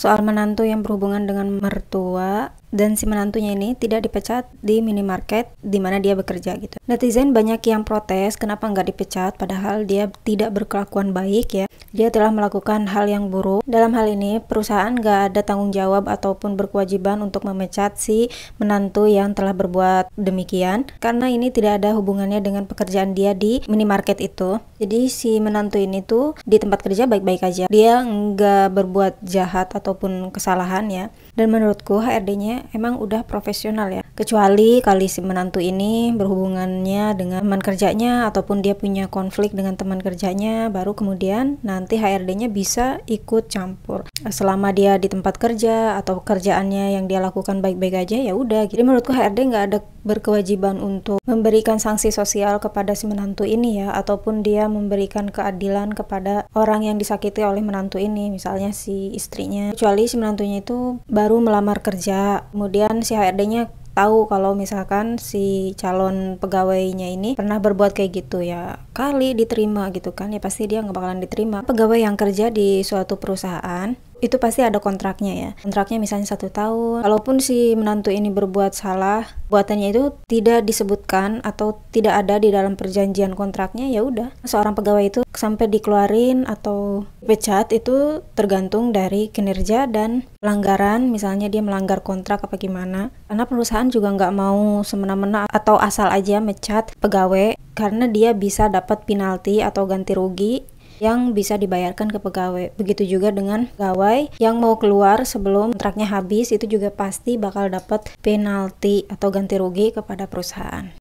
soal menantu yang berhubungan dengan mertua dan si menantunya ini tidak dipecat di minimarket di mana dia bekerja gitu. Netizen banyak yang protes kenapa nggak dipecat padahal dia tidak berkelakuan baik ya. Dia telah melakukan hal yang buruk. Dalam hal ini perusahaan nggak ada tanggung jawab ataupun berkewajiban untuk memecat si menantu yang telah berbuat demikian karena ini tidak ada hubungannya dengan pekerjaan dia di minimarket itu. Jadi si menantu ini tuh di tempat kerja baik-baik aja. Dia nggak berbuat jahat ataupun kesalahan ya. Dan menurutku HRD-nya emang udah profesional ya. Kecuali kali si menantu ini berhubungannya dengan teman kerjanya ataupun dia punya konflik dengan teman kerjanya, baru kemudian nanti HRD-nya bisa ikut campur. Selama dia di tempat kerja atau kerjaannya yang dia lakukan baik-baik aja ya udah. Gitu. Jadi menurutku HRD nggak ada berkewajiban untuk memberikan sanksi sosial kepada si menantu ini ya ataupun dia memberikan keadilan kepada orang yang disakiti oleh menantu ini misalnya si istrinya kecuali si menantunya itu baru melamar kerja kemudian si HRD-nya tahu kalau misalkan si calon pegawainya ini pernah berbuat kayak gitu ya kali diterima gitu kan ya pasti dia nggak bakalan diterima pegawai yang kerja di suatu perusahaan itu pasti ada kontraknya ya kontraknya misalnya satu tahun walaupun si menantu ini berbuat salah buatannya itu tidak disebutkan atau tidak ada di dalam perjanjian kontraknya ya udah seorang pegawai itu sampai dikeluarin atau pecat itu tergantung dari kinerja dan pelanggaran misalnya dia melanggar kontrak apa gimana karena perusahaan juga nggak mau semena-mena atau asal aja mecat pegawai karena dia bisa dapat penalti atau ganti rugi yang bisa dibayarkan ke pegawai. Begitu juga dengan pegawai yang mau keluar sebelum kontraknya habis itu juga pasti bakal dapat penalti atau ganti rugi kepada perusahaan.